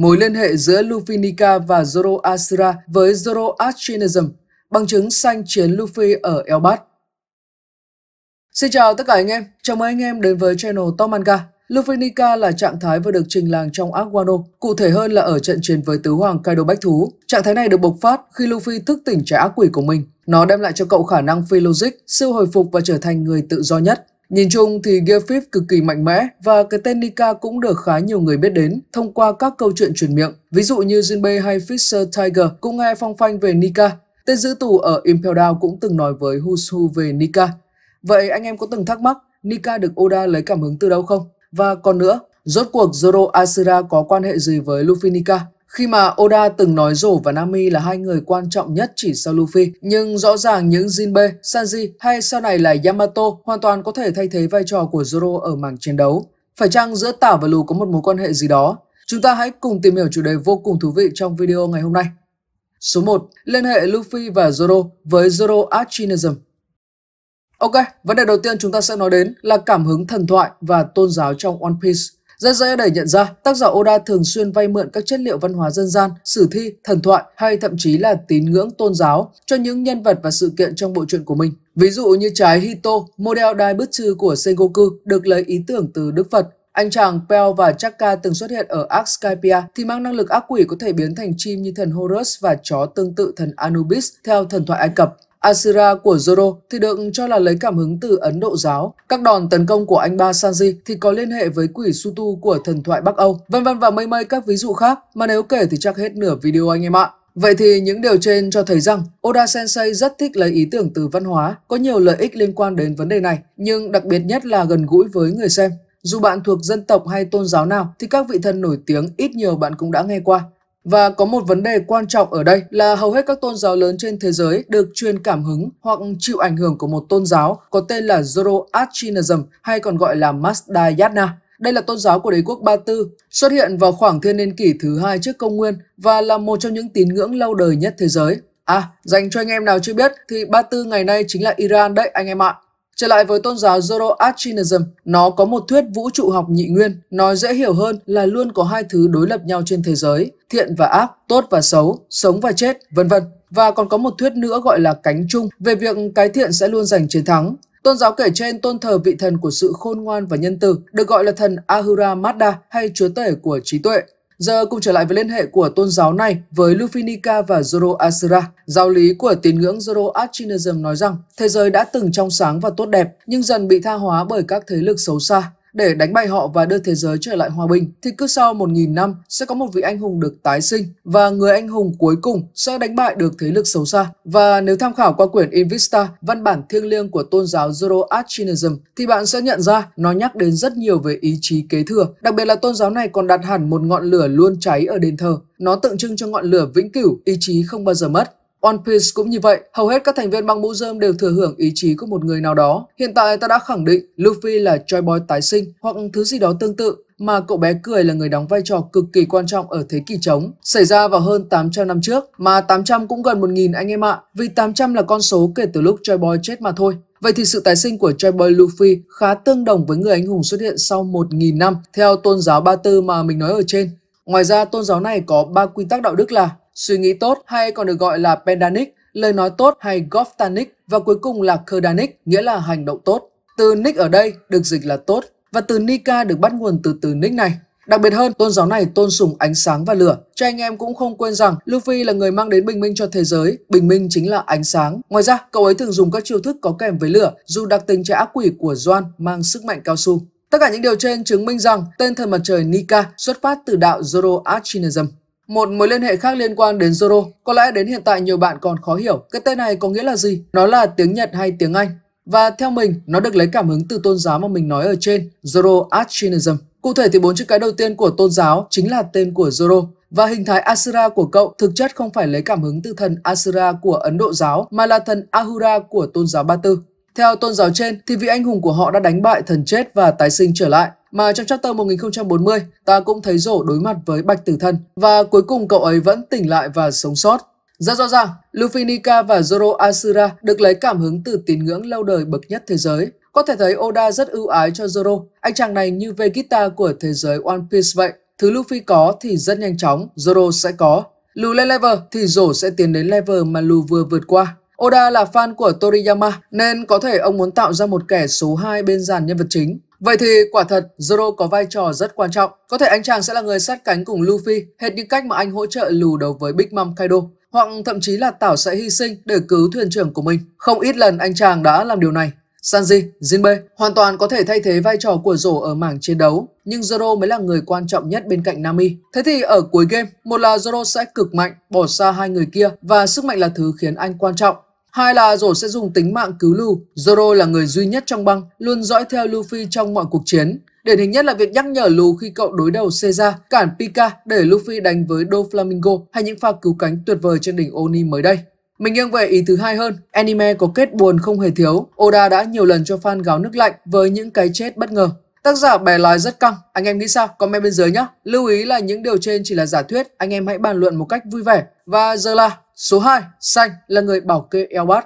Mối liên hệ giữa Lufinica và Zoro Asura với Zoro Astrianism, bằng chứng sanh chiến Luffy ở Elbat. Xin chào tất cả anh em, chào mừng anh em đến với channel Top Manga. Lufinica là trạng thái vừa được trình làng trong Arc Wano, cụ thể hơn là ở trận chiến với tứ hoàng Kaido Bách Thú. Trạng thái này được bộc phát khi Luffy thức tỉnh trái ác quỷ của mình. Nó đem lại cho cậu khả năng phi logic, siêu hồi phục và trở thành người tự do nhất. Nhìn chung thì Gearfit cực kỳ mạnh mẽ và cái tên Nika cũng được khá nhiều người biết đến thông qua các câu chuyện truyền miệng. Ví dụ như Jinbei hay Fisher Tiger cũng nghe phong phanh về Nika. Tên giữ tù ở Impel Down cũng từng nói với Hushu về Nika. Vậy anh em có từng thắc mắc Nika được Oda lấy cảm hứng từ đâu không? Và còn nữa, rốt cuộc Zoro Asura có quan hệ gì với Luffy Nika? Khi mà Oda từng nói Rổ và Nami là hai người quan trọng nhất chỉ sau Luffy, nhưng rõ ràng những Jinbe, Sanji hay sau này là Yamato hoàn toàn có thể thay thế vai trò của Zoro ở mảng chiến đấu. Phải chăng giữa Tả và Lù có một mối quan hệ gì đó? Chúng ta hãy cùng tìm hiểu chủ đề vô cùng thú vị trong video ngày hôm nay. Số 1. Liên hệ Luffy và Zoro với Zoro Archinism Ok, vấn đề đầu tiên chúng ta sẽ nói đến là cảm hứng thần thoại và tôn giáo trong One Piece. Rất dễ để nhận ra, tác giả Oda thường xuyên vay mượn các chất liệu văn hóa dân gian, sử thi, thần thoại hay thậm chí là tín ngưỡng tôn giáo cho những nhân vật và sự kiện trong bộ truyện của mình. Ví dụ như trái Hito, model đai bức trư của Sengoku được lấy ý tưởng từ Đức Phật. Anh chàng Peo và Chaka từng xuất hiện ở Ark Skypia thì mang năng lực ác quỷ có thể biến thành chim như thần Horus và chó tương tự thần Anubis theo thần thoại Ai Cập. Asura của Zoro thì được cho là lấy cảm hứng từ Ấn Độ giáo. Các đòn tấn công của anh ba Sanji thì có liên hệ với quỷ Sutu của thần thoại Bắc Âu, vân vân và mây mây các ví dụ khác mà nếu kể thì chắc hết nửa video anh em ạ. Vậy thì những điều trên cho thấy rằng Oda Sensei rất thích lấy ý tưởng từ văn hóa, có nhiều lợi ích liên quan đến vấn đề này, nhưng đặc biệt nhất là gần gũi với người xem. Dù bạn thuộc dân tộc hay tôn giáo nào thì các vị thần nổi tiếng ít nhiều bạn cũng đã nghe qua. Và có một vấn đề quan trọng ở đây là hầu hết các tôn giáo lớn trên thế giới được truyền cảm hứng hoặc chịu ảnh hưởng của một tôn giáo có tên là Zoroastrianism hay còn gọi là Mazdayana. Đây là tôn giáo của đế quốc Ba Tư, xuất hiện vào khoảng thiên niên kỷ thứ hai trước công nguyên và là một trong những tín ngưỡng lâu đời nhất thế giới. À, dành cho anh em nào chưa biết thì Ba Tư ngày nay chính là Iran đấy anh em ạ. Trở lại với tôn giáo Zoroastrianism, nó có một thuyết vũ trụ học nhị nguyên, nói dễ hiểu hơn là luôn có hai thứ đối lập nhau trên thế giới, thiện và ác, tốt và xấu, sống và chết, vân vân. Và còn có một thuyết nữa gọi là cánh chung về việc cái thiện sẽ luôn giành chiến thắng. Tôn giáo kể trên tôn thờ vị thần của sự khôn ngoan và nhân từ, được gọi là thần Ahura Mazda hay chúa tể của trí tuệ. Giờ cùng trở lại với liên hệ của tôn giáo này với Lufinica và Zoroastra. Giáo lý của tín ngưỡng Zoroastrianism nói rằng thế giới đã từng trong sáng và tốt đẹp nhưng dần bị tha hóa bởi các thế lực xấu xa để đánh bại họ và đưa thế giới trở lại hòa bình, thì cứ sau 1.000 năm sẽ có một vị anh hùng được tái sinh và người anh hùng cuối cùng sẽ đánh bại được thế lực xấu xa. Và nếu tham khảo qua quyển Invista, văn bản thiêng liêng của tôn giáo Zoroastrianism, thì bạn sẽ nhận ra nó nhắc đến rất nhiều về ý chí kế thừa, đặc biệt là tôn giáo này còn đặt hẳn một ngọn lửa luôn cháy ở đền thờ. Nó tượng trưng cho ngọn lửa vĩnh cửu, ý chí không bao giờ mất. One Piece cũng như vậy, hầu hết các thành viên băng mũ rơm đều thừa hưởng ý chí của một người nào đó. Hiện tại ta đã khẳng định Luffy là Joy Boy tái sinh hoặc thứ gì đó tương tự mà cậu bé cười là người đóng vai trò cực kỳ quan trọng ở thế kỷ trống, xảy ra vào hơn 800 năm trước, mà 800 cũng gần 1.000 anh em ạ, à, vì 800 là con số kể từ lúc Joy Boy chết mà thôi. Vậy thì sự tái sinh của Joy Boy Luffy khá tương đồng với người anh hùng xuất hiện sau 1.000 năm, theo tôn giáo Ba Tư mà mình nói ở trên. Ngoài ra, tôn giáo này có ba quy tắc đạo đức là Suy nghĩ tốt hay còn được gọi là Pendanic, lời nói tốt hay Goftanic và cuối cùng là Kerdanic, nghĩa là hành động tốt. Từ nick ở đây được dịch là tốt và từ Nika được bắt nguồn từ từ nick này. Đặc biệt hơn, tôn giáo này tôn sùng ánh sáng và lửa. Cho anh em cũng không quên rằng Luffy là người mang đến bình minh cho thế giới, bình minh chính là ánh sáng. Ngoài ra, cậu ấy thường dùng các chiêu thức có kèm với lửa, dù đặc tính trái ác quỷ của Doan mang sức mạnh cao su. Tất cả những điều trên chứng minh rằng tên thần mặt trời Nika xuất phát từ đạo zoroastrianism. Một mối liên hệ khác liên quan đến Zoro, có lẽ đến hiện tại nhiều bạn còn khó hiểu cái tên này có nghĩa là gì, nó là tiếng Nhật hay tiếng Anh. Và theo mình, nó được lấy cảm hứng từ tôn giáo mà mình nói ở trên, Zoro Ashinism. Cụ thể thì bốn chữ cái đầu tiên của tôn giáo chính là tên của Zoro và hình thái Asura của cậu thực chất không phải lấy cảm hứng từ thần Asura của Ấn Độ giáo mà là thần Ahura của tôn giáo Ba Tư. Theo tôn giáo trên thì vị anh hùng của họ đã đánh bại thần chết và tái sinh trở lại mà trong chapter 1040 ta cũng thấy rổ đối mặt với Bạch Tử thân và cuối cùng cậu ấy vẫn tỉnh lại và sống sót. Rất rõ ràng, Luffy Nika và Zoro Asura được lấy cảm hứng từ tín ngưỡng lâu đời bậc nhất thế giới. Có thể thấy Oda rất ưu ái cho Zoro, anh chàng này như Vegeta của thế giới One Piece vậy. Thứ Luffy có thì rất nhanh chóng, Zoro sẽ có. Lù lên level thì Zoro sẽ tiến đến level mà Lù vừa vượt qua. Oda là fan của Toriyama nên có thể ông muốn tạo ra một kẻ số 2 bên dàn nhân vật chính. Vậy thì quả thật Zoro có vai trò rất quan trọng. Có thể anh chàng sẽ là người sát cánh cùng Luffy, hết những cách mà anh hỗ trợ lù đầu với Big Mom Kaido hoặc thậm chí là Tảo sẽ hy sinh để cứu thuyền trưởng của mình. Không ít lần anh chàng đã làm điều này. Sanji, Jinbe hoàn toàn có thể thay thế vai trò của Rổ ở mảng chiến đấu, nhưng Zoro mới là người quan trọng nhất bên cạnh Nami. Thế thì ở cuối game, một là Zoro sẽ cực mạnh, bỏ xa hai người kia và sức mạnh là thứ khiến anh quan trọng. Hai là rổ sẽ dùng tính mạng cứu Lưu. Zoro là người duy nhất trong băng, luôn dõi theo Luffy trong mọi cuộc chiến. Điển hình nhất là việc nhắc nhở Lưu khi cậu đối đầu Caesar, cản Pika để Luffy đánh với Doflamingo hay những pha cứu cánh tuyệt vời trên đỉnh Oni mới đây. Mình nghiêng về ý thứ hai hơn, anime có kết buồn không hề thiếu. Oda đã nhiều lần cho fan gáo nước lạnh với những cái chết bất ngờ. Tác giả bè lái rất căng, anh em nghĩ sao? Comment bên dưới nhé. Lưu ý là những điều trên chỉ là giả thuyết, anh em hãy bàn luận một cách vui vẻ. Và giờ là Số 2, Xanh là người bảo kê Elbat.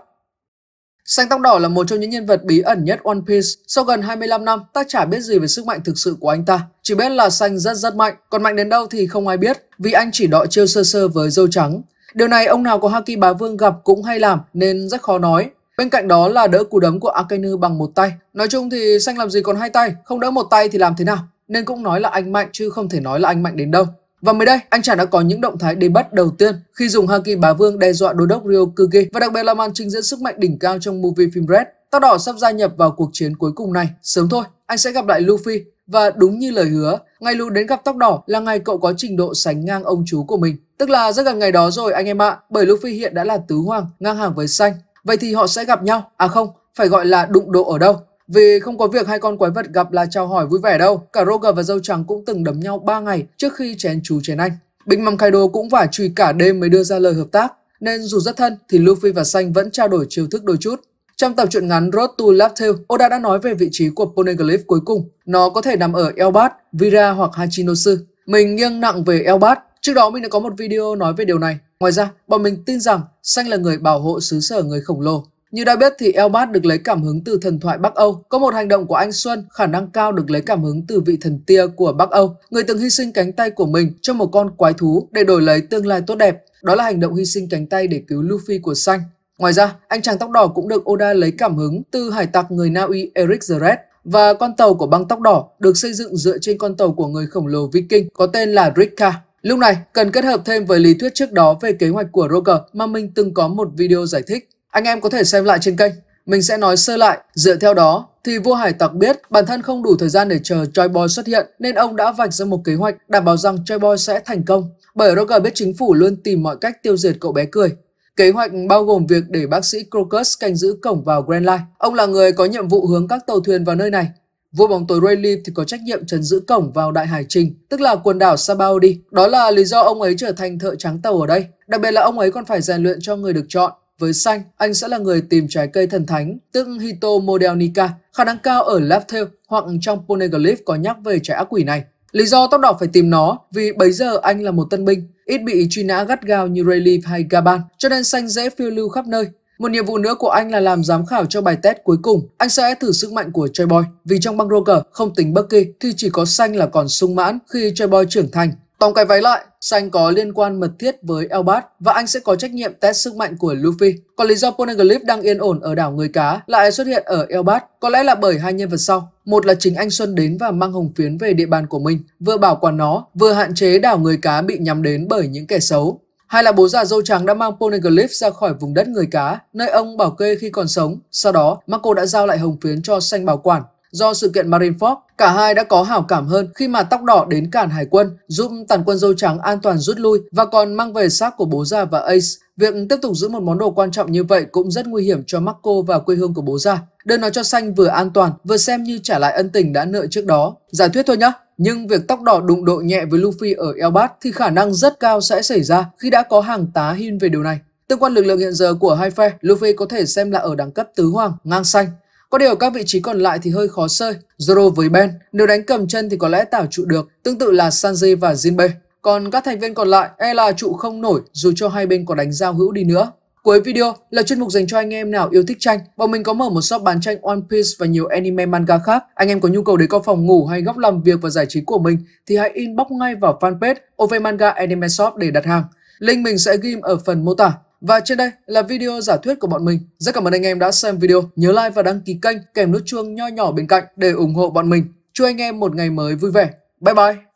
Xanh tóc đỏ là một trong những nhân vật bí ẩn nhất One Piece. Sau gần 25 năm, ta chả biết gì về sức mạnh thực sự của anh ta. Chỉ biết là Xanh rất rất mạnh, còn mạnh đến đâu thì không ai biết, vì anh chỉ đội chiêu sơ sơ với dâu trắng. Điều này ông nào có Haki Bá Vương gặp cũng hay làm nên rất khó nói. Bên cạnh đó là đỡ cú đấm của Akainu bằng một tay. Nói chung thì Xanh làm gì còn hai tay, không đỡ một tay thì làm thế nào? Nên cũng nói là anh mạnh chứ không thể nói là anh mạnh đến đâu. Và mới đây, anh chàng đã có những động thái để bắt đầu tiên khi dùng Haki Bá Vương đe dọa đô đốc Ryokugi và đặc biệt là màn trình diễn sức mạnh đỉnh cao trong movie phim Red. tóc đỏ sắp gia nhập vào cuộc chiến cuối cùng này. Sớm thôi, anh sẽ gặp lại Luffy và đúng như lời hứa, ngày Lu đến gặp tóc đỏ là ngày cậu có trình độ sánh ngang ông chú của mình. Tức là rất gần ngày đó rồi anh em ạ, à, bởi Luffy hiện đã là tứ hoàng, ngang hàng với xanh. Vậy thì họ sẽ gặp nhau, à không, phải gọi là đụng độ ở đâu. Vì không có việc hai con quái vật gặp là chào hỏi vui vẻ đâu, cả Roger và Dâu Trắng cũng từng đấm nhau 3 ngày trước khi chén chú chén anh. Bình Mầm Kaido cũng vả chùi cả đêm mới đưa ra lời hợp tác, nên dù rất thân thì Luffy và Xanh vẫn trao đổi chiêu thức đôi chút. Trong tập truyện ngắn Road to Laugh Tale, Oda đã nói về vị trí của Poneglyph cuối cùng. Nó có thể nằm ở Elbat, Vira hoặc Hachinosu. Mình nghiêng nặng về Elbat. Trước đó mình đã có một video nói về điều này. Ngoài ra, bọn mình tin rằng Xanh là người bảo hộ xứ sở người khổng lồ như đã biết thì Elbat được lấy cảm hứng từ thần thoại Bắc Âu. Có một hành động của anh Xuân khả năng cao được lấy cảm hứng từ vị thần tia của Bắc Âu, người từng hy sinh cánh tay của mình cho một con quái thú để đổi lấy tương lai tốt đẹp. Đó là hành động hy sinh cánh tay để cứu Luffy của Xanh. Ngoài ra, anh chàng tóc đỏ cũng được Oda lấy cảm hứng từ hải tặc người Na Uy Eric the Red và con tàu của băng tóc đỏ được xây dựng dựa trên con tàu của người khổng lồ Viking có tên là Rikka. Lúc này, cần kết hợp thêm với lý thuyết trước đó về kế hoạch của Roger mà mình từng có một video giải thích. Anh em có thể xem lại trên kênh, mình sẽ nói sơ lại. Dựa theo đó, thì vua hải tặc biết bản thân không đủ thời gian để chờ Choi Boy xuất hiện nên ông đã vạch ra một kế hoạch đảm bảo rằng Choi Boy sẽ thành công. Bởi Roger biết chính phủ luôn tìm mọi cách tiêu diệt cậu bé cười. Kế hoạch bao gồm việc để bác sĩ Crocus canh giữ cổng vào Grand Line. Ông là người có nhiệm vụ hướng các tàu thuyền vào nơi này. Vua bóng tối Rayleigh thì có trách nhiệm trấn giữ cổng vào Đại Hải Trình, tức là quần đảo Sabaody. Đó là lý do ông ấy trở thành thợ trắng tàu ở đây. Đặc biệt là ông ấy còn phải rèn luyện cho người được chọn. Với xanh, anh sẽ là người tìm trái cây thần thánh, tức Hito Modelnica, khả năng cao ở Laptail hoặc trong Poneglyph có nhắc về trái ác quỷ này. Lý do tóc đỏ phải tìm nó vì bấy giờ anh là một tân binh, ít bị truy nã gắt gao như Rayleigh hay Gaban, cho nên xanh dễ phiêu lưu khắp nơi. Một nhiệm vụ nữa của anh là làm giám khảo cho bài test cuối cùng. Anh sẽ thử sức mạnh của Joy Boy, vì trong băng Roger không tính Bucky thì chỉ có xanh là còn sung mãn khi Joy Boy trưởng thành. Tổng cái váy lại, sanh có liên quan mật thiết với Elbat và anh sẽ có trách nhiệm test sức mạnh của Luffy. Còn lý do Poneglyph đang yên ổn ở đảo Người Cá lại xuất hiện ở Elbat có lẽ là bởi hai nhân vật sau. Một là chính anh Xuân đến và mang hồng phiến về địa bàn của mình, vừa bảo quản nó, vừa hạn chế đảo Người Cá bị nhắm đến bởi những kẻ xấu. Hai là bố già dâu trắng đã mang Poneglyph ra khỏi vùng đất người cá, nơi ông bảo kê khi còn sống. Sau đó, Marco đã giao lại hồng phiến cho sanh bảo quản Do sự kiện Marineford, cả hai đã có hảo cảm hơn khi mà tóc đỏ đến cản hải quân, giúp tàn quân dâu trắng an toàn rút lui và còn mang về xác của bố già và Ace. Việc tiếp tục giữ một món đồ quan trọng như vậy cũng rất nguy hiểm cho Marco và quê hương của bố già. Đơn nó cho xanh vừa an toàn, vừa xem như trả lại ân tình đã nợ trước đó. Giải thuyết thôi nhá. Nhưng việc tóc đỏ đụng độ nhẹ với Luffy ở Elbat thì khả năng rất cao sẽ xảy ra khi đã có hàng tá hin về điều này. Tương quan lực lượng hiện giờ của hai phe, Luffy có thể xem là ở đẳng cấp tứ hoàng, ngang xanh. Có điều các vị trí còn lại thì hơi khó sơi. Zoro với Ben, nếu đánh cầm chân thì có lẽ tảo trụ được, tương tự là Sanji và Jinbe Còn các thành viên còn lại e là trụ không nổi dù cho hai bên có đánh giao hữu đi nữa. Cuối video là chuyên mục dành cho anh em nào yêu thích tranh. Bọn mình có mở một shop bán tranh One Piece và nhiều anime manga khác. Anh em có nhu cầu để có phòng ngủ hay góc làm việc và giải trí của mình thì hãy inbox ngay vào fanpage OV Manga Anime Shop để đặt hàng. Link mình sẽ ghim ở phần mô tả. Và trên đây là video giả thuyết của bọn mình. Rất cảm ơn anh em đã xem video. Nhớ like và đăng ký kênh kèm nút chuông nho nhỏ bên cạnh để ủng hộ bọn mình. Chúc anh em một ngày mới vui vẻ. Bye bye!